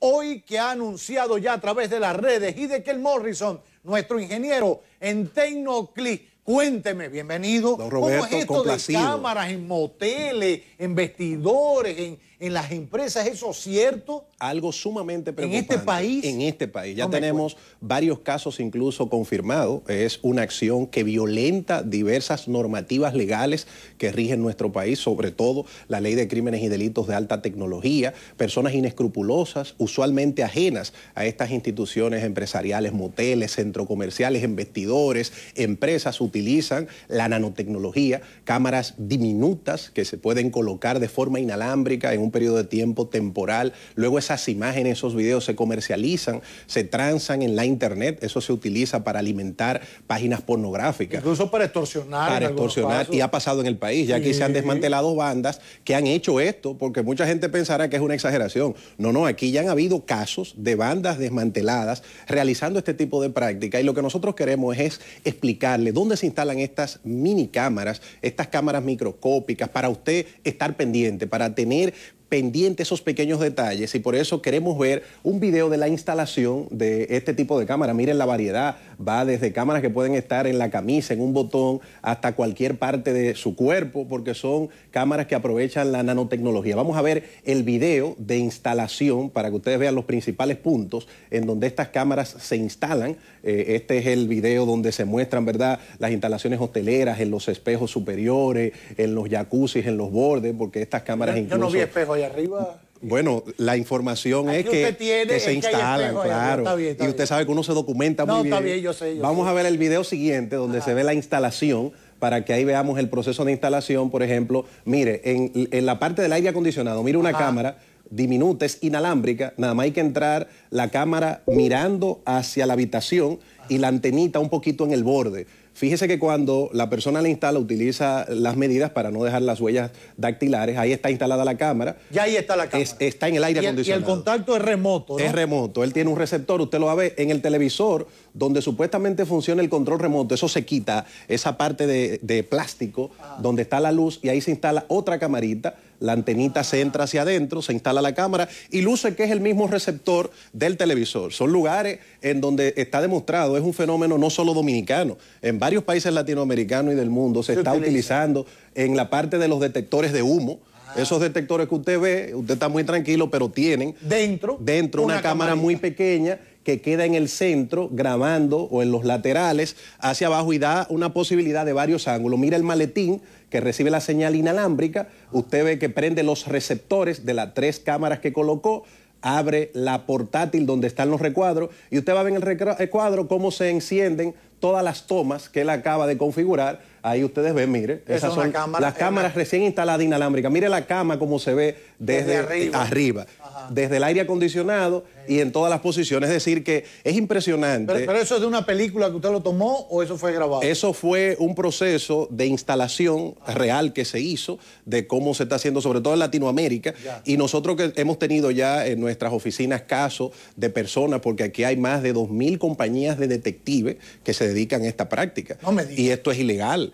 hoy que ha anunciado ya a través de las redes y de que el Morrison, nuestro ingeniero en Tecnocli, Cuénteme, bienvenido. ¿Cómo es esto de cámaras en moteles, en vestidores, en, en las empresas, ¿eso es cierto? Algo sumamente preocupante. ¿En este país? En este país. Ya tenemos varios casos incluso confirmados. Es una acción que violenta diversas normativas legales que rigen nuestro país, sobre todo la ley de crímenes y delitos de alta tecnología, personas inescrupulosas, usualmente ajenas a estas instituciones empresariales, moteles, centros comerciales, investidores, empresas utilizan la nanotecnología, cámaras diminutas que se pueden colocar de forma inalámbrica en un periodo de tiempo temporal. Luego esas imágenes, esos videos se comercializan, se transan en la internet. Eso se utiliza para alimentar páginas pornográficas. Incluso para extorsionar. Para extorsionar. Y ha pasado en el país, ya aquí se han desmantelado bandas que han hecho esto, porque mucha gente pensará que es una exageración. No, no, aquí ya han habido casos de bandas desmanteladas realizando este tipo de práctica. Y lo que nosotros queremos es explicarle dónde se instalan estas mini cámaras, estas cámaras microscópicas, para usted estar pendiente, para tener pendiente esos pequeños detalles y por eso queremos ver un video de la instalación de este tipo de cámara. Miren la variedad, va desde cámaras que pueden estar en la camisa, en un botón, hasta cualquier parte de su cuerpo, porque son cámaras que aprovechan la nanotecnología. Vamos a ver el video de instalación para que ustedes vean los principales puntos en donde estas cámaras se instalan. Eh, este es el video donde se muestran, ¿verdad?, las instalaciones hoteleras, en los espejos superiores, en los jacuzzis, en los bordes, porque estas cámaras incluso... Yo no vi espejo ahí arriba. Bueno, la información es que, se instalan, claro. y usted sabe que uno se documenta muy bien. Está bien yo sé, Vamos a ver el video siguiente donde se ve la instalación para que ahí veamos el proceso de instalación, por ejemplo. Mire, en, la parte del aire acondicionado, mire una cámara diminuta, es inalámbrica, nada más hay que entrar la cámara mirando hacia la habitación y la antenita un poquito en el borde. Fíjese que cuando la persona la instala utiliza las medidas para no dejar las huellas dactilares. Ahí está instalada la cámara. ...y ahí está la cámara. está en el aire acondicionado. Y el contacto es remoto. Es remoto. Él tiene un receptor, usted lo va a ver en el televisor donde supuestamente funciona el control remoto. Eso se quita, esa parte de, plástico ah. donde está la luz y ahí se instala otra camarita. La antenita se entra hacia adentro, se instala la cámara y luce que es el mismo receptor del televisor. Son lugares en donde está demostrado es un fenómeno no solo dominicano. En varios países latinoamericanos y del mundo se, está utilizando en la parte de los detectores de humo. Ah. Esos detectores que usted ve, usted está muy tranquilo, pero tienen dentro, dentro una, cámara muy pequeña que queda en el centro, grabando o en los laterales hacia abajo y da una posibilidad de varios ángulos. Mira el maletín que recibe la señal inalámbrica, usted ve que prende los receptores de las tres cámaras que colocó, abre la portátil donde están los recuadros y usted va a ver en el recuadro cómo se encienden todas las tomas que él acaba de configurar. Ahí ustedes ven, mire, esas son las cámaras recién instaladas inalámbricas. Mire la cama cómo se ve desde, arriba desde el aire acondicionado y en todas las posiciones. Es decir, que es impresionante. Pero, eso es de una película que usted lo tomó o eso fue grabado? Eso fue un proceso de instalación real que se hizo, de cómo se está haciendo, sobre todo en Latinoamérica. Y nosotros que hemos tenido ya en nuestras oficinas casos de personas, porque aquí hay más de 2.000 compañías de detectives que se dedican a esta práctica. Y esto es ilegal.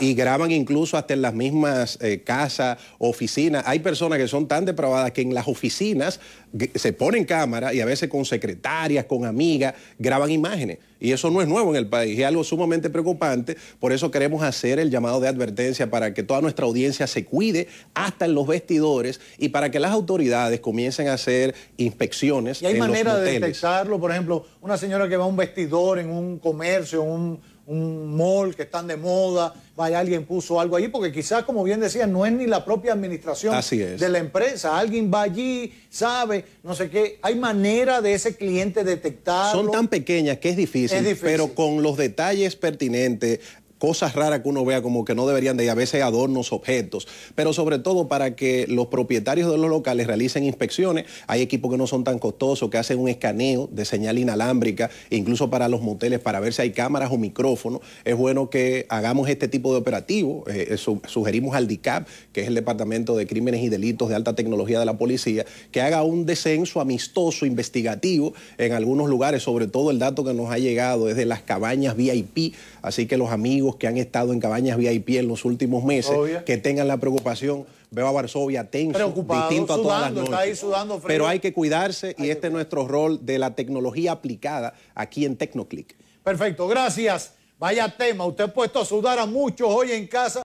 Y graban incluso hasta en las mismas eh, casas, oficinas. Hay personas que son tan depravadas que en las oficinas se ponen cámara y a veces con secretarias, con amigas, graban imágenes. Y eso no es nuevo en el país, es algo sumamente preocupante. Por eso queremos hacer el llamado de advertencia para que toda nuestra audiencia se cuide hasta en los vestidores y para que las autoridades comiencen a hacer inspecciones. ¿Y hay manera de detectarlo? Por ejemplo, una señora que va a un vestidor en un comercio, un un mall que están de moda, vaya alguien puso algo allí, porque quizás, como bien decía, no es ni la propia administración de la empresa. Alguien va allí, sabe, no sé qué. Hay manera de ese cliente detectar. Son tan pequeñas que es difícil, pero con los detalles pertinentes, cosas raras que uno vea como que no deberían de ir, a veces adornos, objetos, pero sobre todo para que los propietarios de los locales realicen inspecciones. Hay equipos que no son tan costosos, que hacen un escaneo de señal inalámbrica, incluso para los moteles, para ver si hay cámaras o micrófonos. Es bueno que hagamos este tipo de operativo. Eh, eh, sugerimos al DICAP, que es el Departamento de Crímenes y Delitos de Alta Tecnología de la Policía, que haga un descenso amistoso, investigativo en algunos lugares, sobre todo el dato que nos ha llegado es de las cabañas VIP, así que los amigos que han estado en cabañas VIP en los últimos meses, que tengan la preocupación. Veo a Varsovia tenso, distinto a todas las Pero hay que cuidarse y este es nuestro rol de la tecnología aplicada aquí en Tecnoclic Perfecto, gracias. Vaya tema, usted ha puesto a sudar a muchos hoy en casa.